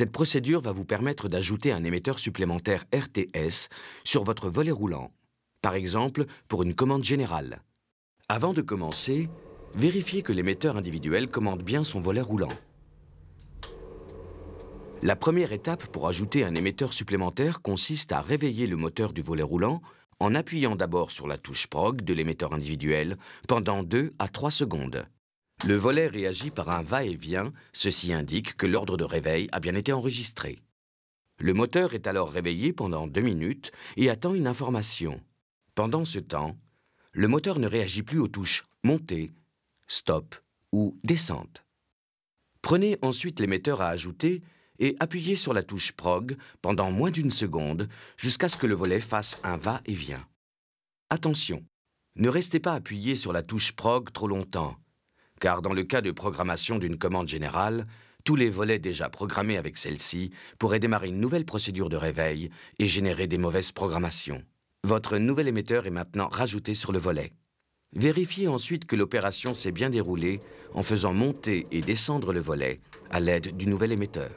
Cette procédure va vous permettre d'ajouter un émetteur supplémentaire RTS sur votre volet roulant, par exemple pour une commande générale. Avant de commencer, vérifiez que l'émetteur individuel commande bien son volet roulant. La première étape pour ajouter un émetteur supplémentaire consiste à réveiller le moteur du volet roulant en appuyant d'abord sur la touche PROG de l'émetteur individuel pendant 2 à 3 secondes. Le volet réagit par un va-et-vient, ceci indique que l'ordre de réveil a bien été enregistré. Le moteur est alors réveillé pendant deux minutes et attend une information. Pendant ce temps, le moteur ne réagit plus aux touches montée, stop ou descente. Prenez ensuite l'émetteur à ajouter et appuyez sur la touche prog pendant moins d'une seconde jusqu'à ce que le volet fasse un va-et-vient. Attention, ne restez pas appuyé sur la touche prog trop longtemps car dans le cas de programmation d'une commande générale, tous les volets déjà programmés avec celle-ci pourraient démarrer une nouvelle procédure de réveil et générer des mauvaises programmations. Votre nouvel émetteur est maintenant rajouté sur le volet. Vérifiez ensuite que l'opération s'est bien déroulée en faisant monter et descendre le volet à l'aide du nouvel émetteur.